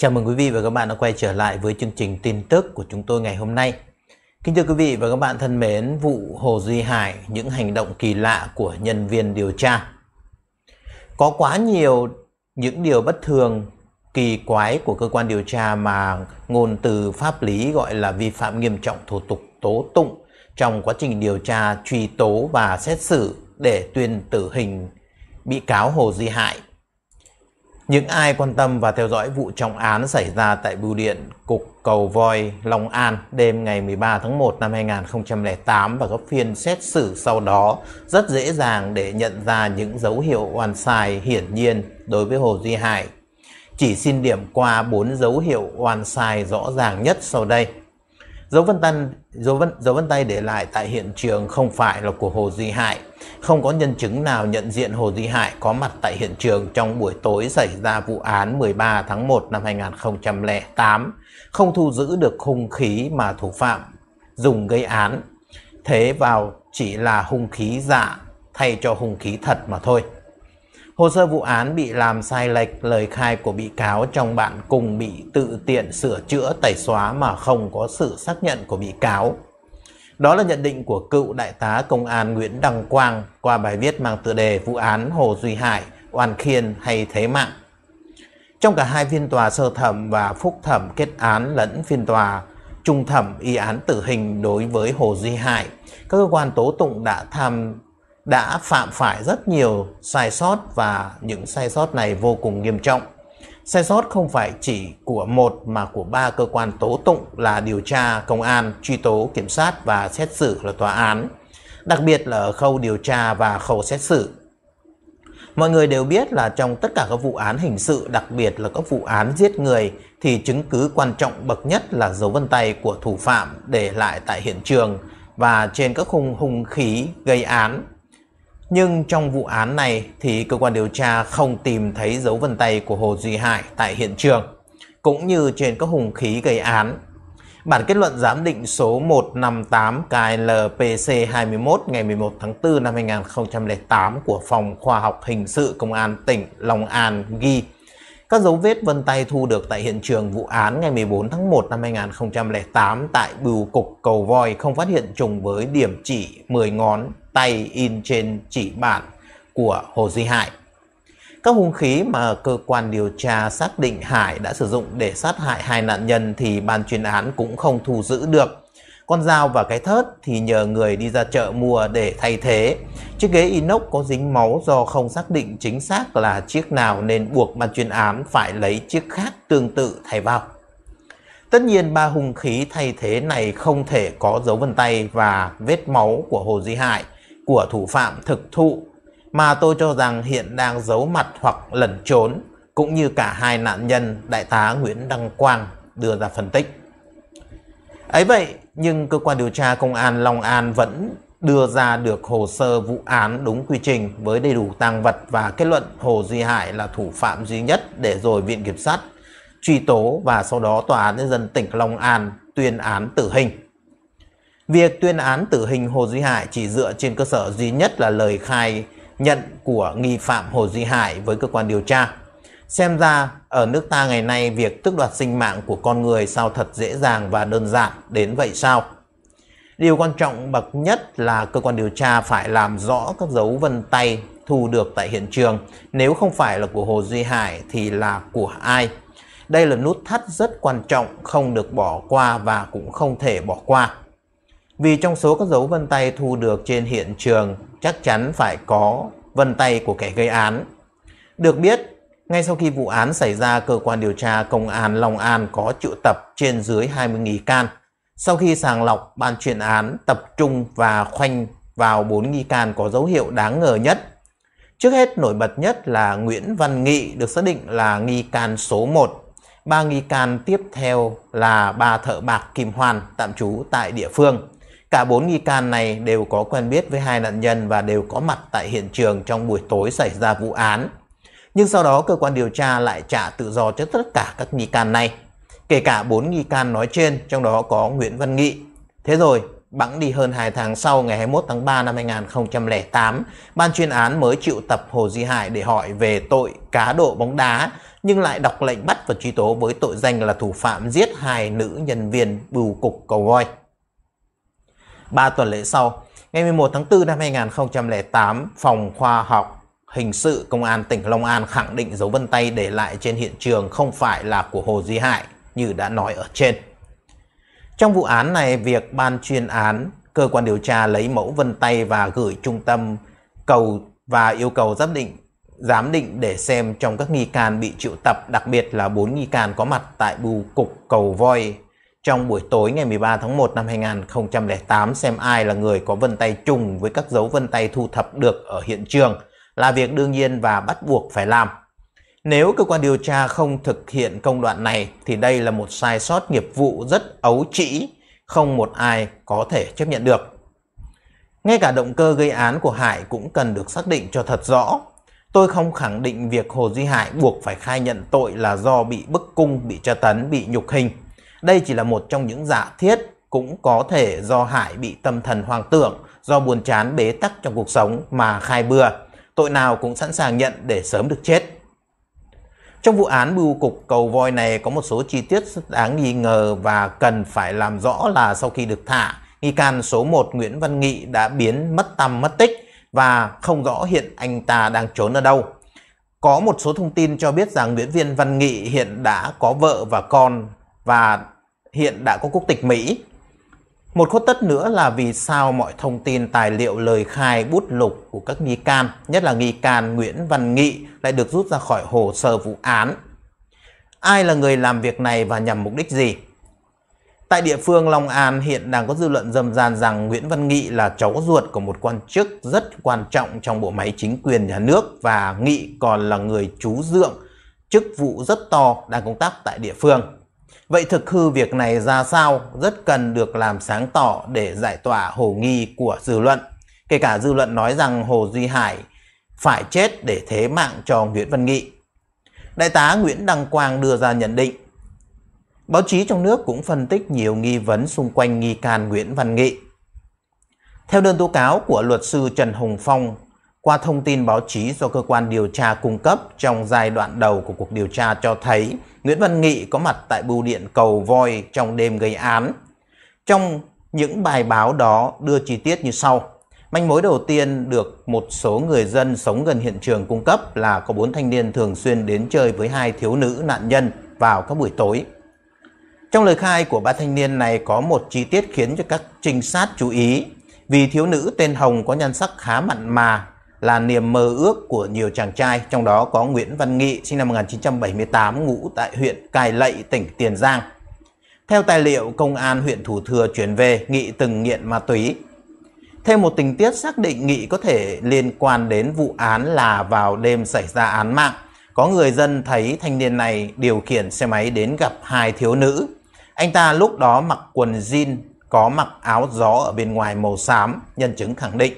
Chào mừng quý vị và các bạn đã quay trở lại với chương trình tin tức của chúng tôi ngày hôm nay. Kính thưa quý vị và các bạn thân mến, vụ Hồ Duy Hải, những hành động kỳ lạ của nhân viên điều tra. Có quá nhiều những điều bất thường, kỳ quái của cơ quan điều tra mà ngôn từ pháp lý gọi là vi phạm nghiêm trọng thủ tục tố tụng trong quá trình điều tra, truy tố và xét xử để tuyên tử hình bị cáo Hồ Duy Hải những ai quan tâm và theo dõi vụ trọng án xảy ra tại Bưu điện Cục Cầu Voi, Long An đêm ngày 13 tháng 1 năm 2008 và các phiên xét xử sau đó rất dễ dàng để nhận ra những dấu hiệu oan sai hiển nhiên đối với Hồ Duy Hải. Chỉ xin điểm qua 4 dấu hiệu oan sai rõ ràng nhất sau đây. Dấu vân, tay, dấu, vân, dấu vân tay để lại tại hiện trường không phải là của Hồ Duy Hải không có nhân chứng nào nhận diện Hồ Di Hại có mặt tại hiện trường trong buổi tối xảy ra vụ án 13 tháng 1 năm 2008, không thu giữ được hung khí mà thủ phạm dùng gây án. Thế vào chỉ là hung khí giả thay cho hung khí thật mà thôi. Hồ sơ vụ án bị làm sai lệch lời khai của bị cáo trong bản cùng bị tự tiện sửa chữa tẩy xóa mà không có sự xác nhận của bị cáo. Đó là nhận định của cựu đại tá công an Nguyễn Đăng Quang qua bài viết mang tựa đề vụ án Hồ Duy Hải, Oan Khiên hay Thế Mạng. Trong cả hai phiên tòa sơ thẩm và phúc thẩm kết án lẫn phiên tòa trung thẩm y án tử hình đối với Hồ Duy Hải, các cơ quan tố tụng đã tham đã phạm phải rất nhiều sai sót và những sai sót này vô cùng nghiêm trọng. Sai sót không phải chỉ của một mà của ba cơ quan tố tụng là điều tra, công an, truy tố, kiểm sát và xét xử là tòa án, đặc biệt là ở khâu điều tra và khâu xét xử. Mọi người đều biết là trong tất cả các vụ án hình sự, đặc biệt là các vụ án giết người, thì chứng cứ quan trọng bậc nhất là dấu vân tay của thủ phạm để lại tại hiện trường và trên các khung hung khí gây án nhưng trong vụ án này thì cơ quan điều tra không tìm thấy dấu vân tay của Hồ Duy Hải tại hiện trường, cũng như trên các hùng khí gây án. Bản kết luận giám định số 158 KLPC21 ngày 11 tháng 4 năm 2008 của Phòng Khoa học Hình sự Công an tỉnh Long An ghi các dấu vết vân tay thu được tại hiện trường vụ án ngày 14 tháng 1 năm 2008 tại bưu cục cầu voi không phát hiện trùng với điểm chỉ 10 ngón tay in trên chỉ bản của Hồ Duy Hải. Các hung khí mà cơ quan điều tra xác định Hải đã sử dụng để sát hại hai nạn nhân thì ban chuyên án cũng không thu giữ được. Con dao và cái thớt thì nhờ người đi ra chợ mua để thay thế. Chiếc ghế inox có dính máu do không xác định chính xác là chiếc nào nên buộc ban chuyên án phải lấy chiếc khác tương tự thay vào. Tất nhiên ba hung khí thay thế này không thể có dấu vân tay và vết máu của Hồ Duy Hải của thủ phạm thực thụ mà tôi cho rằng hiện đang giấu mặt hoặc lẩn trốn cũng như cả hai nạn nhân đại tá Nguyễn Đăng Quang đưa ra phân tích. Ấy vậy, nhưng cơ quan điều tra công an Long An vẫn đưa ra được hồ sơ vụ án đúng quy trình với đầy đủ tang vật và kết luận Hồ Duy Hải là thủ phạm duy nhất để rồi Viện Kiểm sát truy tố và sau đó Tòa án Nhân dân tỉnh Long An tuyên án tử hình. Việc tuyên án tử hình Hồ Duy Hải chỉ dựa trên cơ sở duy nhất là lời khai nhận của nghi phạm Hồ Duy Hải với cơ quan điều tra. Xem ra ở nước ta ngày nay việc tước đoạt sinh mạng của con người sao thật dễ dàng và đơn giản đến vậy sao? Điều quan trọng bậc nhất là cơ quan điều tra phải làm rõ các dấu vân tay thu được tại hiện trường. Nếu không phải là của Hồ Duy Hải thì là của ai? Đây là nút thắt rất quan trọng, không được bỏ qua và cũng không thể bỏ qua. Vì trong số các dấu vân tay thu được trên hiện trường, chắc chắn phải có vân tay của kẻ gây án. Được biết, ngay sau khi vụ án xảy ra, cơ quan điều tra Công an Long An có triệu tập trên dưới 20 nghi can. Sau khi sàng lọc, ban chuyên án tập trung và khoanh vào 4 nghi can có dấu hiệu đáng ngờ nhất. Trước hết nổi bật nhất là Nguyễn Văn Nghị được xác định là nghi can số 1. Ba nghi can tiếp theo là ba thợ bạc Kim Hoàn tạm trú tại địa phương. Cả bốn nghi can này đều có quen biết với hai nạn nhân và đều có mặt tại hiện trường trong buổi tối xảy ra vụ án. Nhưng sau đó cơ quan điều tra lại trả tự do cho tất cả các nghi can này, kể cả 4 nghi can nói trên, trong đó có Nguyễn Văn Nghị. Thế rồi, bẵng đi hơn 2 tháng sau ngày 21 tháng 3 năm 2008, ban chuyên án mới triệu tập Hồ Di Hải để hỏi về tội cá độ bóng đá, nhưng lại đọc lệnh bắt và truy tố với tội danh là thủ phạm giết hai nữ nhân viên bưu cục cầu voi. 3 tuần lễ sau, ngày 11 tháng 4 năm 2008, Phòng Khoa học hình sự công an tỉnh Long An khẳng định dấu vân tay để lại trên hiện trường không phải là của Hồ Duy Hải như đã nói ở trên. Trong vụ án này, việc ban chuyên án, cơ quan điều tra lấy mẫu vân tay và gửi trung tâm cầu và yêu cầu giám định giám định để xem trong các nghi can bị triệu tập, đặc biệt là 4 nghi can có mặt tại bưu cục cầu voi trong buổi tối ngày 13 tháng 1 năm 2008 xem ai là người có vân tay trùng với các dấu vân tay thu thập được ở hiện trường là việc đương nhiên và bắt buộc phải làm. Nếu cơ quan điều tra không thực hiện công đoạn này thì đây là một sai sót nghiệp vụ rất ấu trĩ, không một ai có thể chấp nhận được. Ngay cả động cơ gây án của Hải cũng cần được xác định cho thật rõ. Tôi không khẳng định việc Hồ Duy Hải buộc phải khai nhận tội là do bị bức cung, bị tra tấn, bị nhục hình. Đây chỉ là một trong những giả thiết cũng có thể do Hải bị tâm thần hoang tưởng, do buồn chán bế tắc trong cuộc sống mà khai bừa tội nào cũng sẵn sàng nhận để sớm được chết. Trong vụ án bưu cục cầu voi này có một số chi tiết đáng nghi ngờ và cần phải làm rõ là sau khi được thả, nghi can số 1 Nguyễn Văn Nghị đã biến mất tăm mất tích và không rõ hiện anh ta đang trốn ở đâu. Có một số thông tin cho biết rằng Nguyễn Viên Văn Nghị hiện đã có vợ và con và hiện đã có quốc tịch Mỹ. Một khuất tất nữa là vì sao mọi thông tin tài liệu lời khai bút lục của các nghi can, nhất là nghi can Nguyễn Văn Nghị lại được rút ra khỏi hồ sơ vụ án. Ai là người làm việc này và nhằm mục đích gì? Tại địa phương Long An hiện đang có dư luận dâm gian rằng Nguyễn Văn Nghị là cháu ruột của một quan chức rất quan trọng trong bộ máy chính quyền nhà nước và Nghị còn là người chú dưỡng chức vụ rất to đang công tác tại địa phương. Vậy thực hư việc này ra sao rất cần được làm sáng tỏ để giải tỏa hồ nghi của dư luận. Kể cả dư luận nói rằng Hồ Duy Hải phải chết để thế mạng cho Nguyễn Văn Nghị. Đại tá Nguyễn Đăng Quang đưa ra nhận định. Báo chí trong nước cũng phân tích nhiều nghi vấn xung quanh nghi can Nguyễn Văn Nghị. Theo đơn tố cáo của luật sư Trần Hồng Phong, qua thông tin báo chí do cơ quan điều tra cung cấp trong giai đoạn đầu của cuộc điều tra cho thấy Nguyễn Văn Nghị có mặt tại bưu điện Cầu Voi trong đêm gây án. Trong những bài báo đó đưa chi tiết như sau. Manh mối đầu tiên được một số người dân sống gần hiện trường cung cấp là có bốn thanh niên thường xuyên đến chơi với hai thiếu nữ nạn nhân vào các buổi tối. Trong lời khai của ba thanh niên này có một chi tiết khiến cho các trinh sát chú ý. Vì thiếu nữ tên Hồng có nhan sắc khá mặn mà là niềm mơ ước của nhiều chàng trai, trong đó có Nguyễn Văn Nghị sinh năm 1978 ngụ tại huyện Cài Lậy, tỉnh Tiền Giang. Theo tài liệu công an huyện Thủ Thừa chuyển về, Nghị từng nghiện ma túy. Thêm một tình tiết xác định Nghị có thể liên quan đến vụ án là vào đêm xảy ra án mạng. Có người dân thấy thanh niên này điều khiển xe máy đến gặp hai thiếu nữ. Anh ta lúc đó mặc quần jean, có mặc áo gió ở bên ngoài màu xám, nhân chứng khẳng định.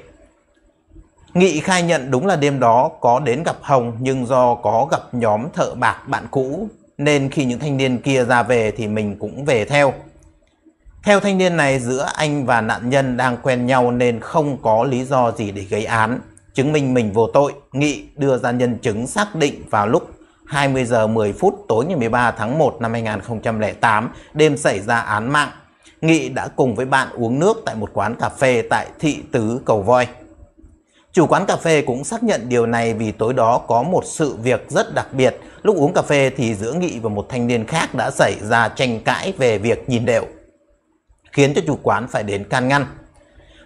Nghị khai nhận đúng là đêm đó có đến gặp Hồng nhưng do có gặp nhóm thợ bạc bạn cũ nên khi những thanh niên kia ra về thì mình cũng về theo. Theo thanh niên này giữa anh và nạn nhân đang quen nhau nên không có lý do gì để gây án. Chứng minh mình vô tội, Nghị đưa ra nhân chứng xác định vào lúc 20 giờ 10 phút tối ngày 13 tháng 1 năm 2008, đêm xảy ra án mạng. Nghị đã cùng với bạn uống nước tại một quán cà phê tại thị tứ Cầu Voi. Chủ quán cà phê cũng xác nhận điều này vì tối đó có một sự việc rất đặc biệt. Lúc uống cà phê thì giữa Nghị và một thanh niên khác đã xảy ra tranh cãi về việc nhìn đều, khiến cho chủ quán phải đến can ngăn.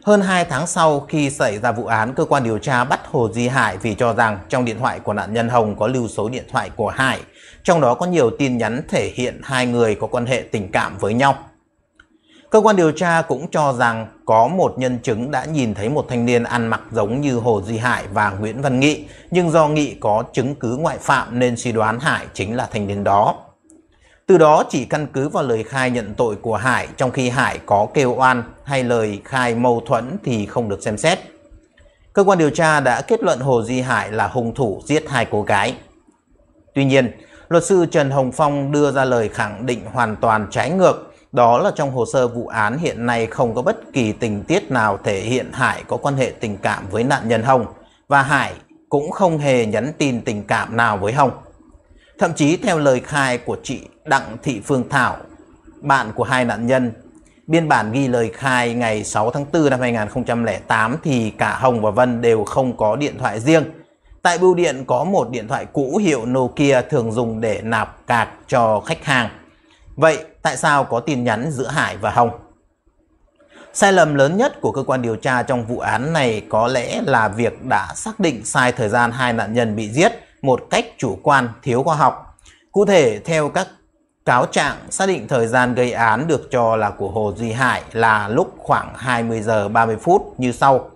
Hơn 2 tháng sau khi xảy ra vụ án, cơ quan điều tra bắt Hồ Di Hải vì cho rằng trong điện thoại của nạn nhân Hồng có lưu số điện thoại của Hải. Trong đó có nhiều tin nhắn thể hiện hai người có quan hệ tình cảm với nhau. Cơ quan điều tra cũng cho rằng có một nhân chứng đã nhìn thấy một thanh niên ăn mặc giống như Hồ Duy Hải và Nguyễn Văn Nghị, nhưng do Nghị có chứng cứ ngoại phạm nên suy đoán Hải chính là thanh niên đó. Từ đó chỉ căn cứ vào lời khai nhận tội của Hải trong khi Hải có kêu oan hay lời khai mâu thuẫn thì không được xem xét. Cơ quan điều tra đã kết luận Hồ Duy Hải là hung thủ giết hai cô gái. Tuy nhiên, luật sư Trần Hồng Phong đưa ra lời khẳng định hoàn toàn trái ngược đó là trong hồ sơ vụ án hiện nay không có bất kỳ tình tiết nào thể hiện Hải có quan hệ tình cảm với nạn nhân Hồng và Hải cũng không hề nhắn tin tình cảm nào với Hồng. Thậm chí theo lời khai của chị Đặng Thị Phương Thảo, bạn của hai nạn nhân, biên bản ghi lời khai ngày 6 tháng 4 năm 2008 thì cả Hồng và Vân đều không có điện thoại riêng. Tại bưu điện có một điện thoại cũ hiệu Nokia thường dùng để nạp cạc cho khách hàng. Vậy tại sao có tin nhắn giữa Hải và Hồng? Sai lầm lớn nhất của cơ quan điều tra trong vụ án này có lẽ là việc đã xác định sai thời gian hai nạn nhân bị giết một cách chủ quan thiếu khoa học. Cụ thể, theo các cáo trạng, xác định thời gian gây án được cho là của Hồ Duy Hải là lúc khoảng 20 giờ 30 phút như sau.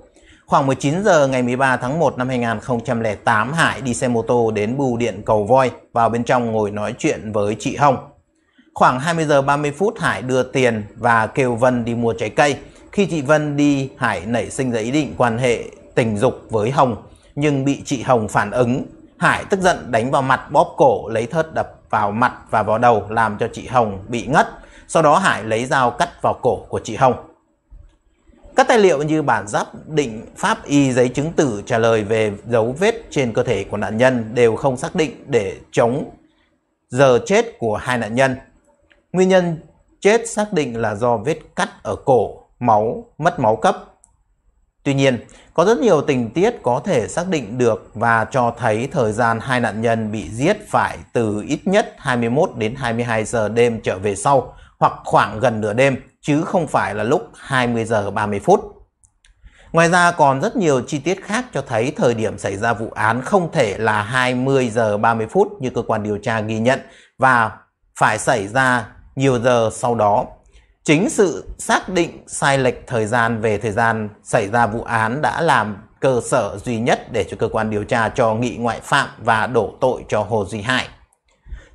Khoảng 19 giờ ngày 13 tháng 1 năm 2008, Hải đi xe mô tô đến bưu điện Cầu Voi, vào bên trong ngồi nói chuyện với chị Hồng. Khoảng 20 giờ 30 phút Hải đưa tiền và kêu Vân đi mua trái cây. Khi chị Vân đi, Hải nảy sinh ra ý định quan hệ tình dục với Hồng nhưng bị chị Hồng phản ứng. Hải tức giận đánh vào mặt bóp cổ lấy thớt đập vào mặt và vào đầu làm cho chị Hồng bị ngất. Sau đó Hải lấy dao cắt vào cổ của chị Hồng. Các tài liệu như bản giáp định pháp y giấy chứng tử trả lời về dấu vết trên cơ thể của nạn nhân đều không xác định để chống giờ chết của hai nạn nhân. Nguyên nhân chết xác định là do vết cắt ở cổ, máu, mất máu cấp. Tuy nhiên, có rất nhiều tình tiết có thể xác định được và cho thấy thời gian hai nạn nhân bị giết phải từ ít nhất 21 đến 22 giờ đêm trở về sau hoặc khoảng gần nửa đêm chứ không phải là lúc 20 giờ 30 phút. Ngoài ra còn rất nhiều chi tiết khác cho thấy thời điểm xảy ra vụ án không thể là 20 giờ 30 phút như cơ quan điều tra ghi nhận và phải xảy ra nhiều giờ sau đó. Chính sự xác định sai lệch thời gian về thời gian xảy ra vụ án đã làm cơ sở duy nhất để cho cơ quan điều tra cho nghị ngoại phạm và đổ tội cho Hồ Duy Hải.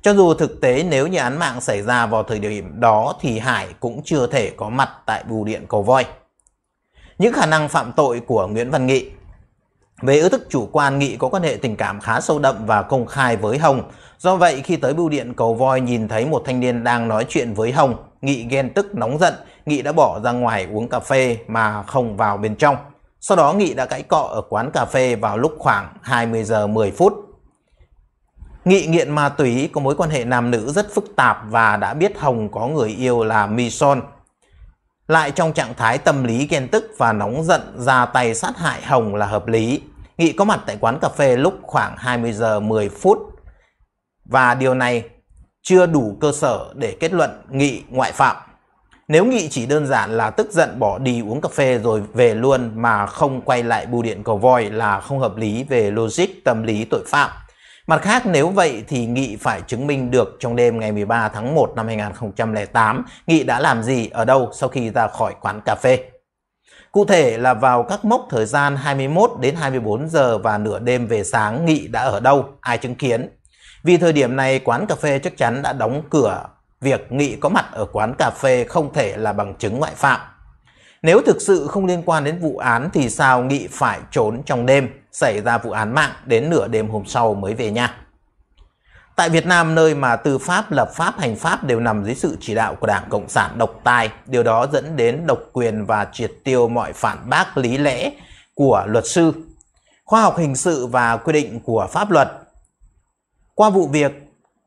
Cho dù thực tế nếu như án mạng xảy ra vào thời điểm đó thì Hải cũng chưa thể có mặt tại bưu điện cầu voi. Những khả năng phạm tội của Nguyễn Văn Nghị về ưa thức chủ quan, Nghị có quan hệ tình cảm khá sâu đậm và công khai với Hồng. Do vậy, khi tới bưu điện cầu voi nhìn thấy một thanh niên đang nói chuyện với Hồng, Nghị ghen tức nóng giận, Nghị đã bỏ ra ngoài uống cà phê mà không vào bên trong. Sau đó Nghị đã cãi cọ ở quán cà phê vào lúc khoảng 20 giờ 10 phút. Nghị nghiện ma túy có mối quan hệ nam nữ rất phức tạp và đã biết Hồng có người yêu là Mison. Lại trong trạng thái tâm lý ghen tức và nóng giận ra tay sát hại Hồng là hợp lý Nghị có mặt tại quán cà phê lúc khoảng 20 giờ 10 phút và điều này chưa đủ cơ sở để kết luận Nghị ngoại phạm. Nếu Nghị chỉ đơn giản là tức giận bỏ đi uống cà phê rồi về luôn mà không quay lại bưu điện cầu voi là không hợp lý về logic tâm lý tội phạm. Mặt khác nếu vậy thì Nghị phải chứng minh được trong đêm ngày 13 tháng 1 năm 2008 Nghị đã làm gì ở đâu sau khi ra khỏi quán cà phê. Cụ thể là vào các mốc thời gian 21 đến 24 giờ và nửa đêm về sáng Nghị đã ở đâu, ai chứng kiến. Vì thời điểm này quán cà phê chắc chắn đã đóng cửa, việc Nghị có mặt ở quán cà phê không thể là bằng chứng ngoại phạm. Nếu thực sự không liên quan đến vụ án thì sao Nghị phải trốn trong đêm, xảy ra vụ án mạng đến nửa đêm hôm sau mới về nhà. Tại Việt Nam nơi mà tư pháp, lập pháp, hành pháp đều nằm dưới sự chỉ đạo của Đảng Cộng sản độc tài, điều đó dẫn đến độc quyền và triệt tiêu mọi phản bác lý lẽ của luật sư, khoa học hình sự và quy định của pháp luật. Qua vụ việc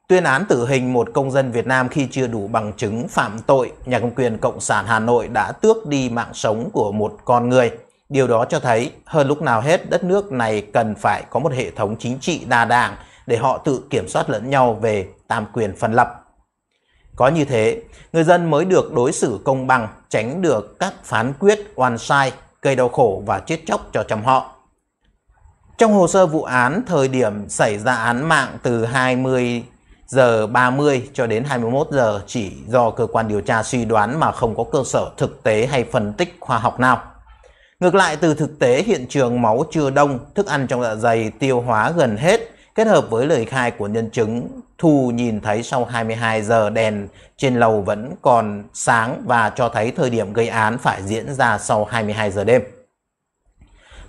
tuyên án tử hình một công dân Việt Nam khi chưa đủ bằng chứng phạm tội, nhà công quyền Cộng sản Hà Nội đã tước đi mạng sống của một con người. Điều đó cho thấy hơn lúc nào hết đất nước này cần phải có một hệ thống chính trị đa đảng, để họ tự kiểm soát lẫn nhau về tam quyền phân lập. Có như thế, người dân mới được đối xử công bằng, tránh được các phán quyết oan sai, gây đau khổ và chết chóc cho trong họ. Trong hồ sơ vụ án, thời điểm xảy ra án mạng từ 20 giờ 30 cho đến 21 giờ chỉ do cơ quan điều tra suy đoán mà không có cơ sở thực tế hay phân tích khoa học nào. Ngược lại từ thực tế hiện trường máu chưa đông, thức ăn trong dạ dày tiêu hóa gần hết Kết hợp với lời khai của nhân chứng, Thu nhìn thấy sau 22 giờ đèn trên lầu vẫn còn sáng và cho thấy thời điểm gây án phải diễn ra sau 22 giờ đêm.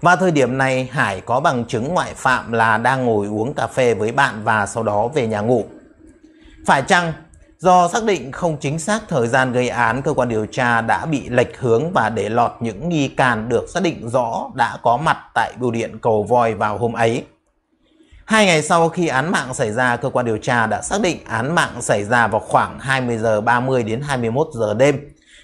Và thời điểm này Hải có bằng chứng ngoại phạm là đang ngồi uống cà phê với bạn và sau đó về nhà ngủ. Phải chăng do xác định không chính xác thời gian gây án cơ quan điều tra đã bị lệch hướng và để lọt những nghi can được xác định rõ đã có mặt tại bưu điện cầu voi vào hôm ấy. Hai ngày sau khi án mạng xảy ra, cơ quan điều tra đã xác định án mạng xảy ra vào khoảng 20 giờ 30 đến 21 giờ đêm.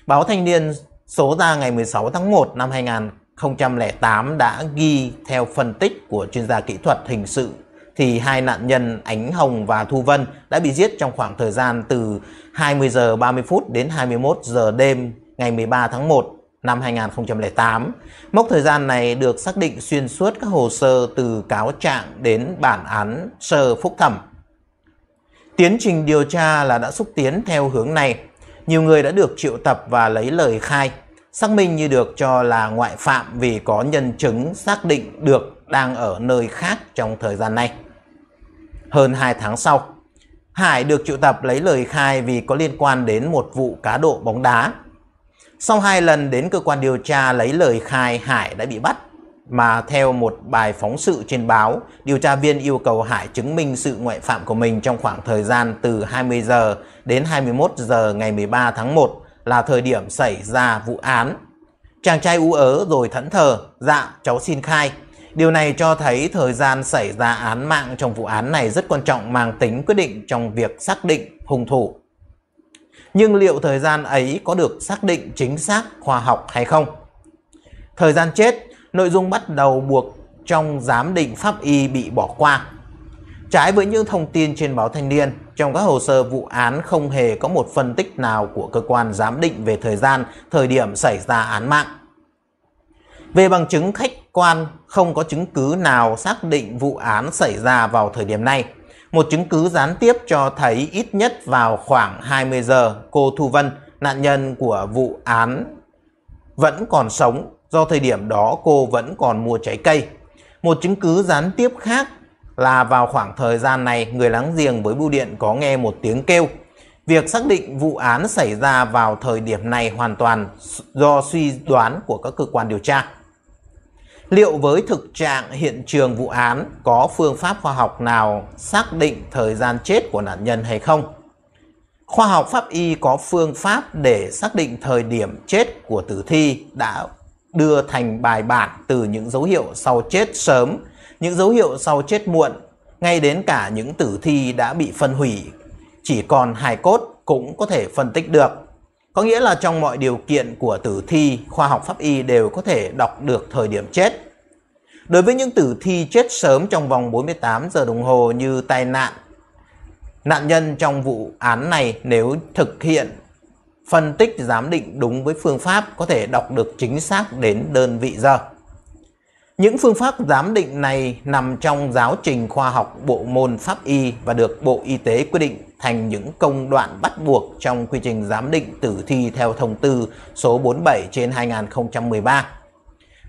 Báo Thanh niên số ra ngày 16 tháng 1 năm 2008 đã ghi theo phân tích của chuyên gia kỹ thuật hình sự thì hai nạn nhân Ánh Hồng và Thu Vân đã bị giết trong khoảng thời gian từ 20 giờ 30 phút đến 21 giờ đêm ngày 13 tháng 1 năm 2008. Mốc thời gian này được xác định xuyên suốt các hồ sơ từ cáo trạng đến bản án sơ phúc thẩm. Tiến trình điều tra là đã xúc tiến theo hướng này. Nhiều người đã được triệu tập và lấy lời khai, xác minh như được cho là ngoại phạm vì có nhân chứng xác định được đang ở nơi khác trong thời gian này. Hơn 2 tháng sau, Hải được triệu tập lấy lời khai vì có liên quan đến một vụ cá độ bóng đá sau hai lần đến cơ quan điều tra lấy lời khai Hải đã bị bắt mà theo một bài phóng sự trên báo, điều tra viên yêu cầu Hải chứng minh sự ngoại phạm của mình trong khoảng thời gian từ 20 giờ đến 21 giờ ngày 13 tháng 1 là thời điểm xảy ra vụ án. Chàng trai ú ớ rồi thẫn thờ, dạ cháu xin khai. Điều này cho thấy thời gian xảy ra án mạng trong vụ án này rất quan trọng mang tính quyết định trong việc xác định hung thủ nhưng liệu thời gian ấy có được xác định chính xác khoa học hay không? Thời gian chết, nội dung bắt đầu buộc trong giám định pháp y bị bỏ qua. Trái với những thông tin trên báo Thanh niên, trong các hồ sơ vụ án không hề có một phân tích nào của cơ quan giám định về thời gian, thời điểm xảy ra án mạng. Về bằng chứng khách quan, không có chứng cứ nào xác định vụ án xảy ra vào thời điểm này một chứng cứ gián tiếp cho thấy ít nhất vào khoảng 20 giờ cô Thu Vân, nạn nhân của vụ án, vẫn còn sống do thời điểm đó cô vẫn còn mua trái cây. Một chứng cứ gián tiếp khác là vào khoảng thời gian này người láng giềng với bưu điện có nghe một tiếng kêu. Việc xác định vụ án xảy ra vào thời điểm này hoàn toàn do suy đoán của các cơ quan điều tra. Liệu với thực trạng hiện trường vụ án có phương pháp khoa học nào xác định thời gian chết của nạn nhân hay không? Khoa học pháp y có phương pháp để xác định thời điểm chết của tử thi đã đưa thành bài bản từ những dấu hiệu sau chết sớm, những dấu hiệu sau chết muộn, ngay đến cả những tử thi đã bị phân hủy. Chỉ còn hài cốt cũng có thể phân tích được. Có nghĩa là trong mọi điều kiện của tử thi, khoa học pháp y đều có thể đọc được thời điểm chết. Đối với những tử thi chết sớm trong vòng 48 giờ đồng hồ như tai nạn, nạn nhân trong vụ án này nếu thực hiện phân tích giám định đúng với phương pháp có thể đọc được chính xác đến đơn vị giờ. Những phương pháp giám định này nằm trong giáo trình khoa học bộ môn pháp y và được Bộ Y tế quy định thành những công đoạn bắt buộc trong quy trình giám định tử thi theo thông tư số 47 trên 2013.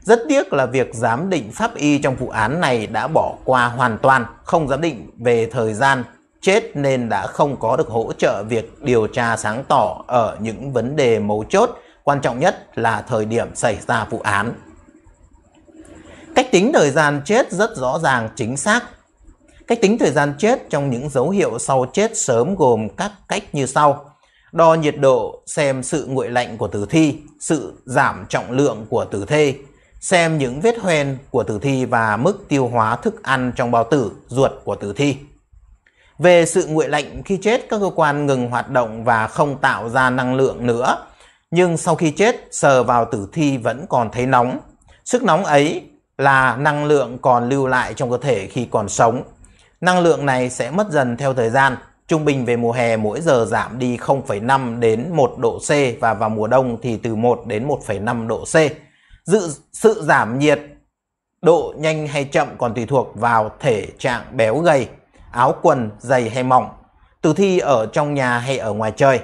Rất tiếc là việc giám định pháp y trong vụ án này đã bỏ qua hoàn toàn, không giám định về thời gian chết nên đã không có được hỗ trợ việc điều tra sáng tỏ ở những vấn đề mấu chốt, quan trọng nhất là thời điểm xảy ra vụ án. Cách tính thời gian chết rất rõ ràng, chính xác. Cách tính thời gian chết trong những dấu hiệu sau chết sớm gồm các cách như sau. Đo nhiệt độ, xem sự nguội lạnh của tử thi, sự giảm trọng lượng của tử thi, xem những vết hoen của tử thi và mức tiêu hóa thức ăn trong bao tử, ruột của tử thi. Về sự nguội lạnh khi chết, các cơ quan ngừng hoạt động và không tạo ra năng lượng nữa. Nhưng sau khi chết, sờ vào tử thi vẫn còn thấy nóng. Sức nóng ấy là năng lượng còn lưu lại trong cơ thể khi còn sống. Năng lượng này sẽ mất dần theo thời gian, trung bình về mùa hè mỗi giờ giảm đi 0,5 đến 1 độ C và vào mùa đông thì từ 1 đến 1,5 độ C. Dự, sự giảm nhiệt độ nhanh hay chậm còn tùy thuộc vào thể trạng béo gầy, áo quần dày hay mỏng, tử thi ở trong nhà hay ở ngoài trời.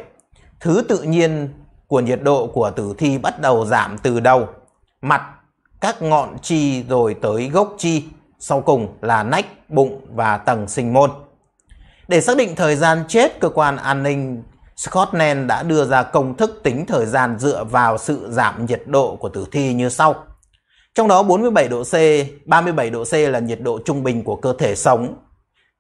Thứ tự nhiên của nhiệt độ của tử thi bắt đầu giảm từ đầu, mặt các ngọn chi rồi tới gốc chi, sau cùng là nách, bụng và tầng sinh môn. Để xác định thời gian chết, cơ quan an ninh Scotland đã đưa ra công thức tính thời gian dựa vào sự giảm nhiệt độ của tử thi như sau. Trong đó 47 độ C, 37 độ C là nhiệt độ trung bình của cơ thể sống.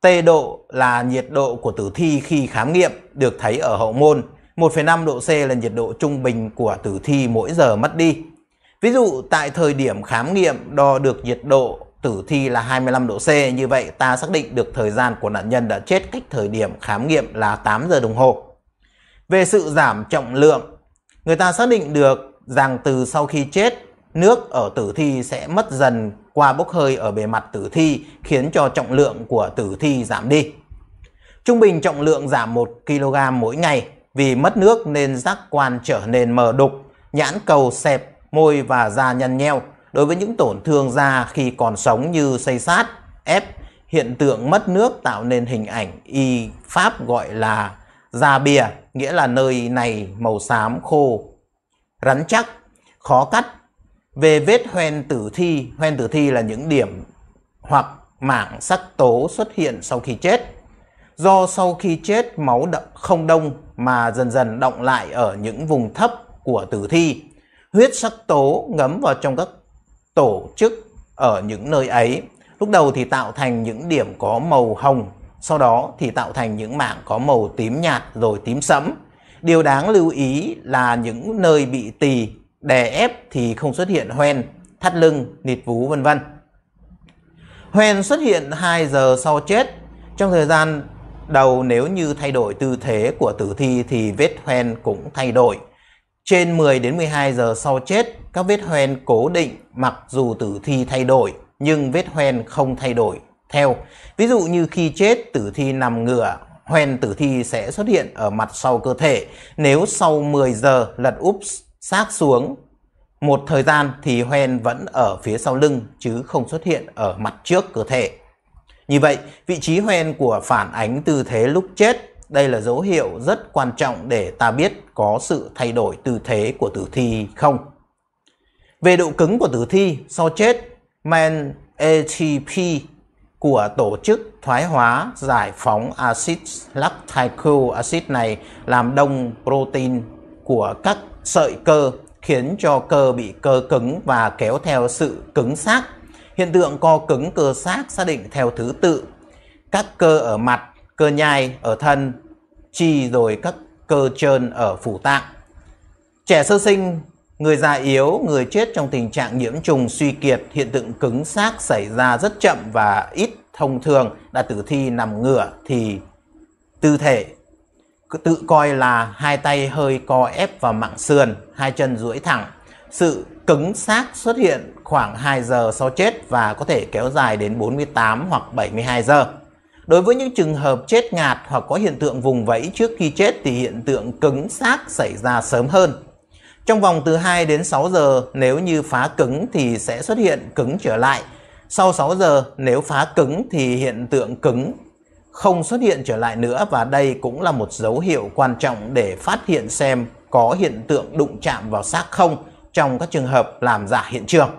T độ là nhiệt độ của tử thi khi khám nghiệm, được thấy ở hậu môn. 1,5 độ C là nhiệt độ trung bình của tử thi mỗi giờ mất đi. Ví dụ tại thời điểm khám nghiệm đo được nhiệt độ tử thi là 25 độ C, như vậy ta xác định được thời gian của nạn nhân đã chết cách thời điểm khám nghiệm là 8 giờ đồng hồ. Về sự giảm trọng lượng, người ta xác định được rằng từ sau khi chết, nước ở tử thi sẽ mất dần qua bốc hơi ở bề mặt tử thi khiến cho trọng lượng của tử thi giảm đi. Trung bình trọng lượng giảm 1 kg mỗi ngày vì mất nước nên giác quan trở nên mờ đục, nhãn cầu xẹp môi và da nhăn nheo. Đối với những tổn thương da khi còn sống như xây sát, ép, hiện tượng mất nước tạo nên hình ảnh y Pháp gọi là da bìa, nghĩa là nơi này màu xám khô, rắn chắc, khó cắt. Về vết hoen tử thi, hoen tử thi là những điểm hoặc mảng sắc tố xuất hiện sau khi chết. Do sau khi chết máu đậm không đông mà dần dần động lại ở những vùng thấp của tử thi huyết sắc tố ngấm vào trong các tổ chức ở những nơi ấy. Lúc đầu thì tạo thành những điểm có màu hồng, sau đó thì tạo thành những mảng có màu tím nhạt rồi tím sẫm. Điều đáng lưu ý là những nơi bị tỳ đè ép thì không xuất hiện hoen, thắt lưng, nịt vú vân vân. Hoen xuất hiện 2 giờ sau chết. Trong thời gian đầu nếu như thay đổi tư thế của tử thi thì vết hoen cũng thay đổi. Trên 10 đến 12 giờ sau chết, các vết hoen cố định mặc dù tử thi thay đổi nhưng vết hoen không thay đổi theo. Ví dụ như khi chết tử thi nằm ngửa, hoen tử thi sẽ xuất hiện ở mặt sau cơ thể. Nếu sau 10 giờ lật úp xác xuống một thời gian thì hoen vẫn ở phía sau lưng chứ không xuất hiện ở mặt trước cơ thể. Như vậy, vị trí hoen của phản ánh tư thế lúc chết đây là dấu hiệu rất quan trọng để ta biết có sự thay đổi tư thế của tử thi không. Về độ cứng của tử thi sau chết, men ATP của tổ chức thoái hóa giải phóng axit lactico axit này làm đông protein của các sợi cơ khiến cho cơ bị cơ cứng và kéo theo sự cứng xác. Hiện tượng co cứng cơ xác xác định theo thứ tự. Các cơ ở mặt cơ nhai ở thân, chi rồi các cơ trơn ở phủ tạng. Trẻ sơ sinh, người già yếu, người chết trong tình trạng nhiễm trùng suy kiệt, hiện tượng cứng xác xảy ra rất chậm và ít thông thường là tử thi nằm ngửa thì tư thể tự coi là hai tay hơi co ép vào mạng sườn, hai chân duỗi thẳng. Sự cứng xác xuất hiện khoảng 2 giờ sau chết và có thể kéo dài đến 48 hoặc 72 giờ. Đối với những trường hợp chết ngạt hoặc có hiện tượng vùng vẫy trước khi chết thì hiện tượng cứng xác xảy ra sớm hơn. Trong vòng từ 2 đến 6 giờ nếu như phá cứng thì sẽ xuất hiện cứng trở lại. Sau 6 giờ nếu phá cứng thì hiện tượng cứng không xuất hiện trở lại nữa và đây cũng là một dấu hiệu quan trọng để phát hiện xem có hiện tượng đụng chạm vào xác không trong các trường hợp làm giả hiện trường.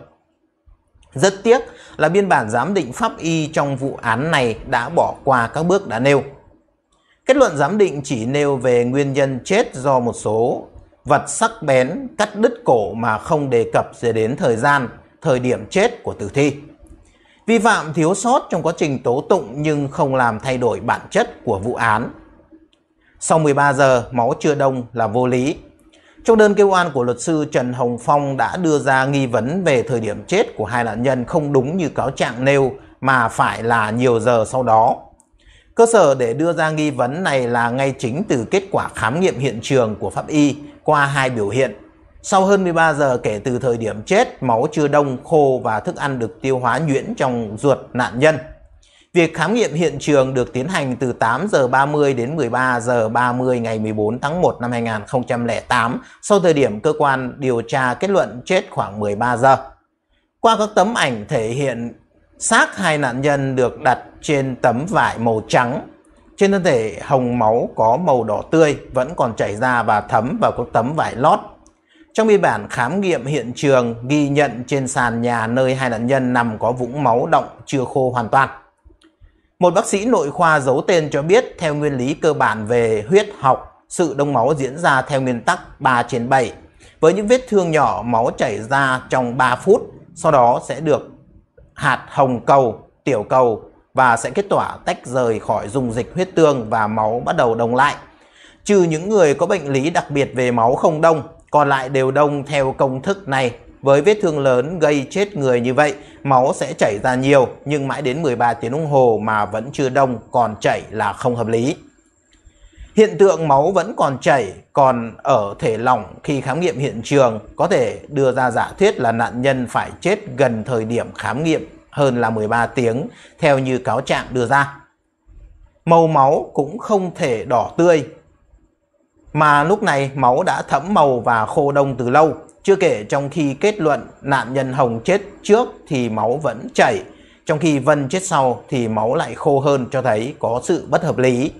Rất tiếc là biên bản giám định pháp y trong vụ án này đã bỏ qua các bước đã nêu. Kết luận giám định chỉ nêu về nguyên nhân chết do một số vật sắc bén cắt đứt cổ mà không đề cập đến thời gian, thời điểm chết của tử thi. Vi phạm thiếu sót trong quá trình tố tụng nhưng không làm thay đổi bản chất của vụ án. Sau 13 giờ, máu chưa đông là vô lý. Trong đơn kêu oan của luật sư Trần Hồng Phong đã đưa ra nghi vấn về thời điểm chết của hai nạn nhân không đúng như cáo trạng nêu mà phải là nhiều giờ sau đó. Cơ sở để đưa ra nghi vấn này là ngay chính từ kết quả khám nghiệm hiện trường của pháp y qua hai biểu hiện. Sau hơn 13 giờ kể từ thời điểm chết, máu chưa đông, khô và thức ăn được tiêu hóa nhuyễn trong ruột nạn nhân. Việc khám nghiệm hiện trường được tiến hành từ 8 giờ 30 đến 13 giờ 30 ngày 14 tháng 1 năm 2008 sau thời điểm cơ quan điều tra kết luận chết khoảng 13 giờ. Qua các tấm ảnh thể hiện xác hai nạn nhân được đặt trên tấm vải màu trắng. Trên thân thể hồng máu có màu đỏ tươi vẫn còn chảy ra và thấm vào các tấm vải lót trong biên bản khám nghiệm hiện trường ghi nhận trên sàn nhà nơi hai nạn nhân nằm có vũng máu động chưa khô hoàn toàn. Một bác sĩ nội khoa giấu tên cho biết theo nguyên lý cơ bản về huyết học, sự đông máu diễn ra theo nguyên tắc 3 trên 7. Với những vết thương nhỏ, máu chảy ra trong 3 phút, sau đó sẽ được hạt hồng cầu, tiểu cầu và sẽ kết tỏa tách rời khỏi dung dịch huyết tương và máu bắt đầu đông lại. Trừ những người có bệnh lý đặc biệt về máu không đông, còn lại đều đông theo công thức này. Với vết thương lớn gây chết người như vậy, máu sẽ chảy ra nhiều nhưng mãi đến 13 tiếng đồng hồ mà vẫn chưa đông còn chảy là không hợp lý. Hiện tượng máu vẫn còn chảy, còn ở thể lỏng khi khám nghiệm hiện trường có thể đưa ra giả thuyết là nạn nhân phải chết gần thời điểm khám nghiệm hơn là 13 tiếng theo như cáo trạng đưa ra. Màu máu cũng không thể đỏ tươi mà lúc này máu đã thẫm màu và khô đông từ lâu. Chưa kể trong khi kết luận nạn nhân Hồng chết trước thì máu vẫn chảy, trong khi Vân chết sau thì máu lại khô hơn cho thấy có sự bất hợp lý.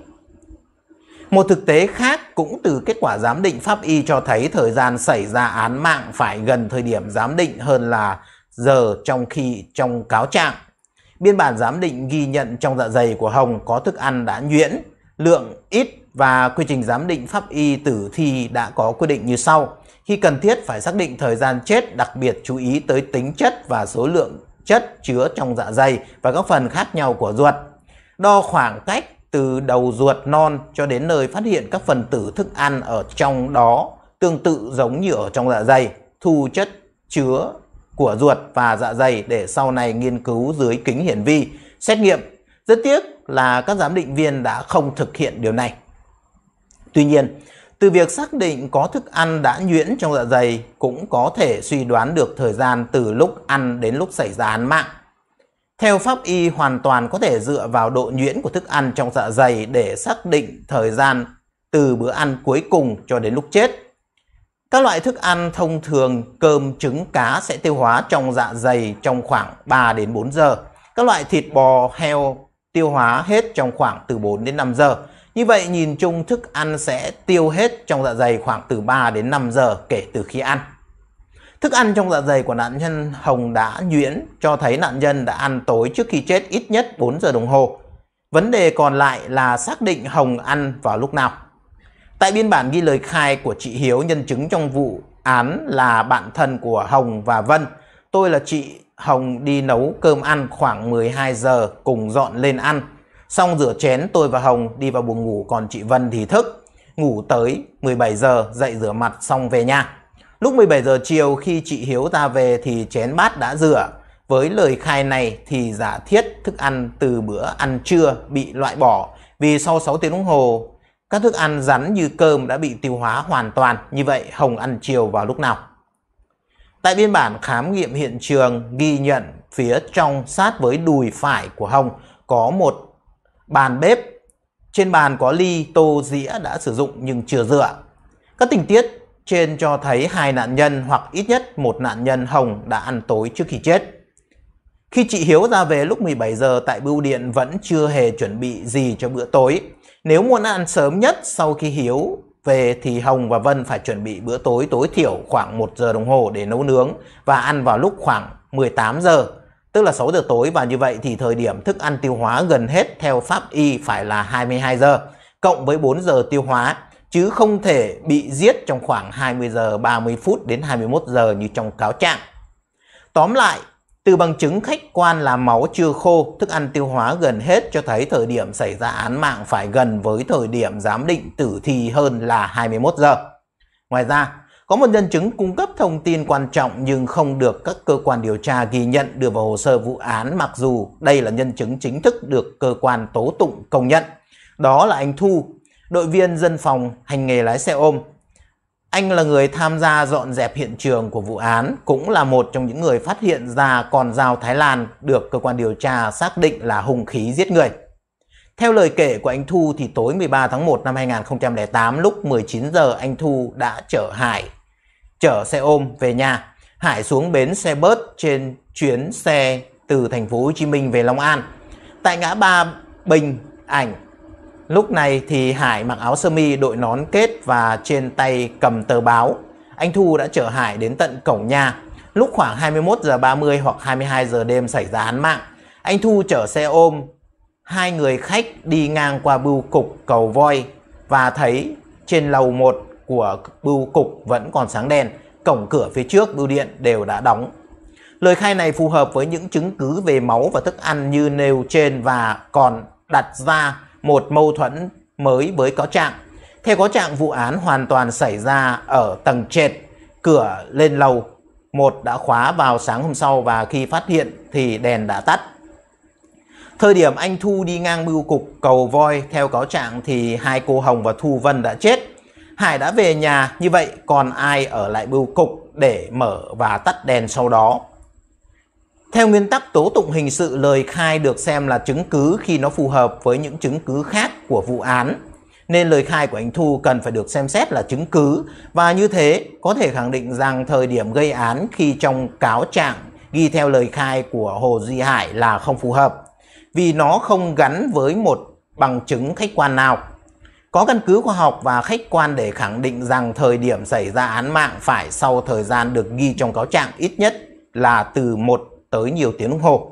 Một thực tế khác cũng từ kết quả giám định pháp y cho thấy thời gian xảy ra án mạng phải gần thời điểm giám định hơn là giờ trong khi trong cáo trạng. Biên bản giám định ghi nhận trong dạ dày của Hồng có thức ăn đã nhuyễn, lượng ít và quy trình giám định pháp y tử thi đã có quy định như sau. Khi cần thiết phải xác định thời gian chết, đặc biệt chú ý tới tính chất và số lượng chất chứa trong dạ dày và các phần khác nhau của ruột. Đo khoảng cách từ đầu ruột non cho đến nơi phát hiện các phần tử thức ăn ở trong đó tương tự giống như ở trong dạ dày, thu chất chứa của ruột và dạ dày để sau này nghiên cứu dưới kính hiển vi, xét nghiệm. Rất tiếc là các giám định viên đã không thực hiện điều này. Tuy nhiên, từ việc xác định có thức ăn đã nhuyễn trong dạ dày cũng có thể suy đoán được thời gian từ lúc ăn đến lúc xảy ra án mạng. Theo pháp y hoàn toàn có thể dựa vào độ nhuyễn của thức ăn trong dạ dày để xác định thời gian từ bữa ăn cuối cùng cho đến lúc chết. Các loại thức ăn thông thường cơm, trứng, cá sẽ tiêu hóa trong dạ dày trong khoảng 3 đến 4 giờ. Các loại thịt bò, heo tiêu hóa hết trong khoảng từ 4 đến 5 giờ. Như vậy nhìn chung thức ăn sẽ tiêu hết trong dạ dày khoảng từ 3 đến 5 giờ kể từ khi ăn. Thức ăn trong dạ dày của nạn nhân Hồng đã nhuyễn cho thấy nạn nhân đã ăn tối trước khi chết ít nhất 4 giờ đồng hồ. Vấn đề còn lại là xác định Hồng ăn vào lúc nào. Tại biên bản ghi lời khai của chị Hiếu nhân chứng trong vụ án là bạn thân của Hồng và Vân. Tôi là chị Hồng đi nấu cơm ăn khoảng 12 giờ cùng dọn lên ăn. Xong rửa chén tôi và Hồng đi vào buồng ngủ còn chị Vân thì thức. Ngủ tới 17 giờ dậy rửa mặt xong về nhà. Lúc 17 giờ chiều khi chị Hiếu ra về thì chén bát đã rửa. Với lời khai này thì giả thiết thức ăn từ bữa ăn trưa bị loại bỏ vì sau 6 tiếng đồng hồ các thức ăn rắn như cơm đã bị tiêu hóa hoàn toàn. Như vậy Hồng ăn chiều vào lúc nào? Tại biên bản khám nghiệm hiện trường ghi nhận phía trong sát với đùi phải của Hồng có một bàn bếp. Trên bàn có ly, tô, dĩa đã sử dụng nhưng chưa rửa. Các tình tiết trên cho thấy hai nạn nhân hoặc ít nhất một nạn nhân Hồng đã ăn tối trước khi chết. Khi chị Hiếu ra về lúc 17 giờ tại bưu điện vẫn chưa hề chuẩn bị gì cho bữa tối. Nếu muốn ăn sớm nhất sau khi Hiếu về thì Hồng và Vân phải chuẩn bị bữa tối tối thiểu khoảng 1 giờ đồng hồ để nấu nướng và ăn vào lúc khoảng 18 giờ Tức là 6 giờ tối và như vậy thì thời điểm thức ăn tiêu hóa gần hết theo pháp y phải là 22 giờ cộng với 4 giờ tiêu hóa chứ không thể bị giết trong khoảng 20 giờ 30 phút đến 21 giờ như trong cáo trạng. Tóm lại, từ bằng chứng khách quan là máu chưa khô, thức ăn tiêu hóa gần hết cho thấy thời điểm xảy ra án mạng phải gần với thời điểm giám định tử thi hơn là 21 giờ. Ngoài ra, có một nhân chứng cung cấp thông tin quan trọng nhưng không được các cơ quan điều tra ghi nhận đưa vào hồ sơ vụ án mặc dù đây là nhân chứng chính thức được cơ quan tố tụng công nhận. Đó là anh Thu, đội viên dân phòng hành nghề lái xe ôm. Anh là người tham gia dọn dẹp hiện trường của vụ án, cũng là một trong những người phát hiện ra con dao Thái Lan được cơ quan điều tra xác định là hung khí giết người. Theo lời kể của anh Thu thì tối 13 tháng 1 năm 2008 lúc 19 giờ anh Thu đã chở Hải chở xe ôm về nhà. Hải xuống bến xe bớt trên chuyến xe từ thành phố Hồ Chí Minh về Long An. Tại ngã ba Bình Ảnh, lúc này thì Hải mặc áo sơ mi đội nón kết và trên tay cầm tờ báo. Anh Thu đã chở Hải đến tận cổng nhà. Lúc khoảng 21 giờ 30 hoặc 22 giờ đêm xảy ra án mạng, anh Thu chở xe ôm hai người khách đi ngang qua bưu cục cầu voi và thấy trên lầu một của bưu cục vẫn còn sáng đèn, cổng cửa phía trước bưu điện đều đã đóng. Lời khai này phù hợp với những chứng cứ về máu và thức ăn như nêu trên và còn đặt ra một mâu thuẫn mới với cáo trạng. Theo cáo trạng, vụ án hoàn toàn xảy ra ở tầng trệt, cửa lên lầu. Một đã khóa vào sáng hôm sau và khi phát hiện thì đèn đã tắt. Thời điểm anh Thu đi ngang bưu cục cầu voi theo cáo trạng thì hai cô Hồng và Thu Vân đã chết. Hải đã về nhà như vậy còn ai ở lại bưu cục để mở và tắt đèn sau đó. Theo nguyên tắc tố tụng hình sự lời khai được xem là chứng cứ khi nó phù hợp với những chứng cứ khác của vụ án. Nên lời khai của anh Thu cần phải được xem xét là chứng cứ và như thế có thể khẳng định rằng thời điểm gây án khi trong cáo trạng ghi theo lời khai của Hồ Duy Hải là không phù hợp vì nó không gắn với một bằng chứng khách quan nào có căn cứ khoa học và khách quan để khẳng định rằng thời điểm xảy ra án mạng phải sau thời gian được ghi trong cáo trạng ít nhất là từ 1 tới nhiều tiếng đồng hồ.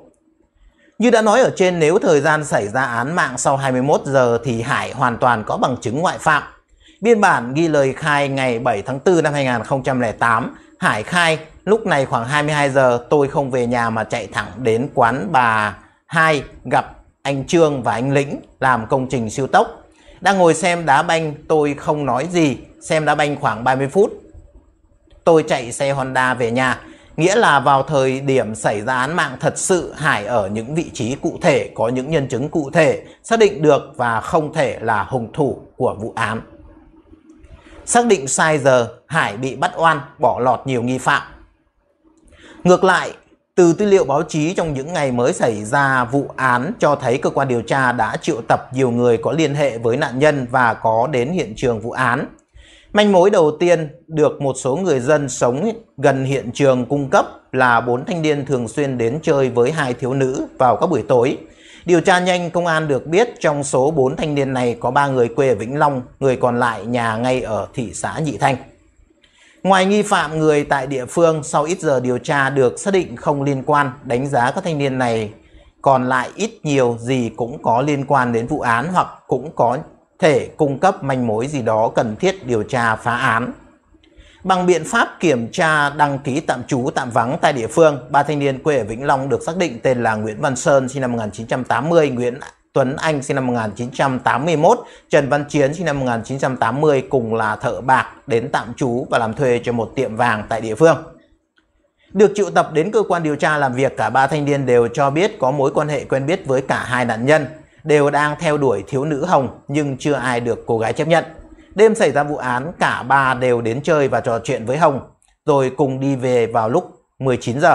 Như đã nói ở trên, nếu thời gian xảy ra án mạng sau 21 giờ thì Hải hoàn toàn có bằng chứng ngoại phạm. Biên bản ghi lời khai ngày 7 tháng 4 năm 2008, Hải khai lúc này khoảng 22 giờ tôi không về nhà mà chạy thẳng đến quán bà Hai gặp anh Trương và anh Lĩnh làm công trình siêu tốc đang ngồi xem đá banh tôi không nói gì, xem đá banh khoảng 30 phút. Tôi chạy xe Honda về nhà, nghĩa là vào thời điểm xảy ra án mạng thật sự Hải ở những vị trí cụ thể, có những nhân chứng cụ thể, xác định được và không thể là hung thủ của vụ án. Xác định sai giờ, Hải bị bắt oan, bỏ lọt nhiều nghi phạm. Ngược lại, từ tư liệu báo chí trong những ngày mới xảy ra vụ án cho thấy cơ quan điều tra đã triệu tập nhiều người có liên hệ với nạn nhân và có đến hiện trường vụ án. Manh mối đầu tiên được một số người dân sống gần hiện trường cung cấp là bốn thanh niên thường xuyên đến chơi với hai thiếu nữ vào các buổi tối. Điều tra nhanh công an được biết trong số 4 thanh niên này có 3 người quê ở Vĩnh Long, người còn lại nhà ngay ở thị xã Nhị Thanh. Ngoài nghi phạm người tại địa phương sau ít giờ điều tra được xác định không liên quan, đánh giá các thanh niên này còn lại ít nhiều gì cũng có liên quan đến vụ án hoặc cũng có thể cung cấp manh mối gì đó cần thiết điều tra phá án. Bằng biện pháp kiểm tra đăng ký tạm trú tạm vắng tại địa phương, ba thanh niên quê ở Vĩnh Long được xác định tên là Nguyễn Văn Sơn sinh năm 1980, Nguyễn Tuấn Anh sinh năm 1981, Trần Văn Chiến sinh năm 1980 cùng là thợ bạc đến tạm trú và làm thuê cho một tiệm vàng tại địa phương. Được triệu tập đến cơ quan điều tra làm việc, cả ba thanh niên đều cho biết có mối quan hệ quen biết với cả hai nạn nhân, đều đang theo đuổi thiếu nữ Hồng nhưng chưa ai được cô gái chấp nhận. Đêm xảy ra vụ án, cả ba đều đến chơi và trò chuyện với Hồng, rồi cùng đi về vào lúc 19 giờ.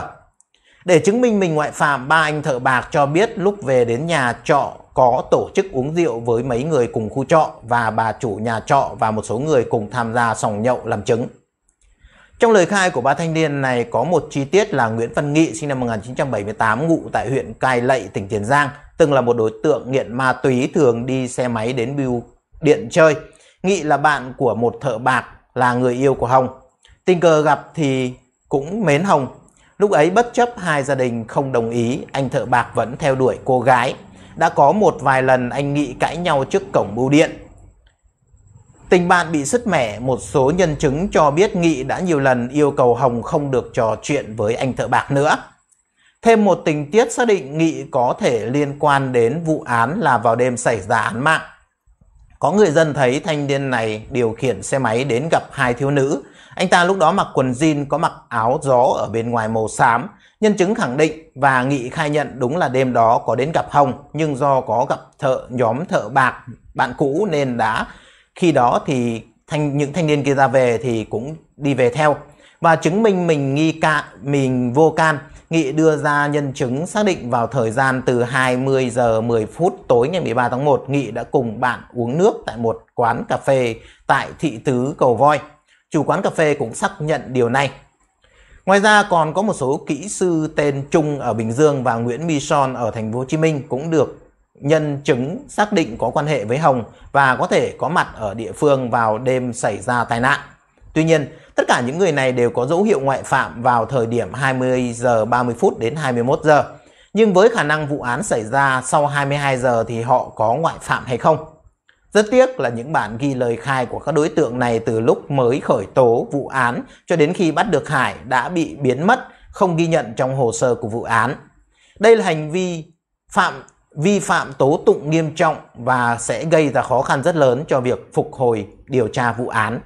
Để chứng minh mình ngoại phạm, ba anh thợ bạc cho biết lúc về đến nhà trọ có tổ chức uống rượu với mấy người cùng khu trọ và bà chủ nhà trọ và một số người cùng tham gia sòng nhậu làm chứng. Trong lời khai của ba thanh niên này có một chi tiết là Nguyễn Văn Nghị sinh năm 1978 ngụ tại huyện Cai Lậy, tỉnh Tiền Giang, từng là một đối tượng nghiện ma túy thường đi xe máy đến bưu điện chơi. Nghị là bạn của một thợ bạc là người yêu của Hồng. Tình cờ gặp thì cũng mến Hồng. Lúc ấy bất chấp hai gia đình không đồng ý, anh thợ bạc vẫn theo đuổi cô gái đã có một vài lần anh Nghị cãi nhau trước cổng bưu điện. Tình bạn bị sứt mẻ, một số nhân chứng cho biết Nghị đã nhiều lần yêu cầu Hồng không được trò chuyện với anh thợ bạc nữa. Thêm một tình tiết xác định Nghị có thể liên quan đến vụ án là vào đêm xảy ra án mạng. Có người dân thấy thanh niên này điều khiển xe máy đến gặp hai thiếu nữ. Anh ta lúc đó mặc quần jean có mặc áo gió ở bên ngoài màu xám, Nhân chứng khẳng định và Nghị khai nhận đúng là đêm đó có đến gặp Hồng nhưng do có gặp thợ nhóm thợ bạc bạn cũ nên đã khi đó thì thanh, những thanh niên kia ra về thì cũng đi về theo và chứng minh mình nghi cạn mình vô can. Nghị đưa ra nhân chứng xác định vào thời gian từ 20 giờ 10 phút tối ngày 13 tháng 1, Nghị đã cùng bạn uống nước tại một quán cà phê tại thị tứ Cầu Voi. Chủ quán cà phê cũng xác nhận điều này Ngoài ra còn có một số kỹ sư tên Trung ở Bình Dương và Nguyễn Mison ở thành phố Hồ Chí Minh cũng được nhân chứng xác định có quan hệ với Hồng và có thể có mặt ở địa phương vào đêm xảy ra tai nạn. Tuy nhiên, tất cả những người này đều có dấu hiệu ngoại phạm vào thời điểm 20 giờ 30 phút đến 21 giờ. Nhưng với khả năng vụ án xảy ra sau 22 giờ thì họ có ngoại phạm hay không? Rất tiếc là những bản ghi lời khai của các đối tượng này từ lúc mới khởi tố vụ án cho đến khi bắt được Hải đã bị biến mất, không ghi nhận trong hồ sơ của vụ án. Đây là hành vi phạm vi phạm tố tụng nghiêm trọng và sẽ gây ra khó khăn rất lớn cho việc phục hồi điều tra vụ án.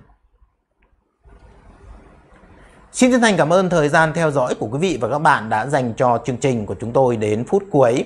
Xin chân thành cảm ơn thời gian theo dõi của quý vị và các bạn đã dành cho chương trình của chúng tôi đến phút cuối.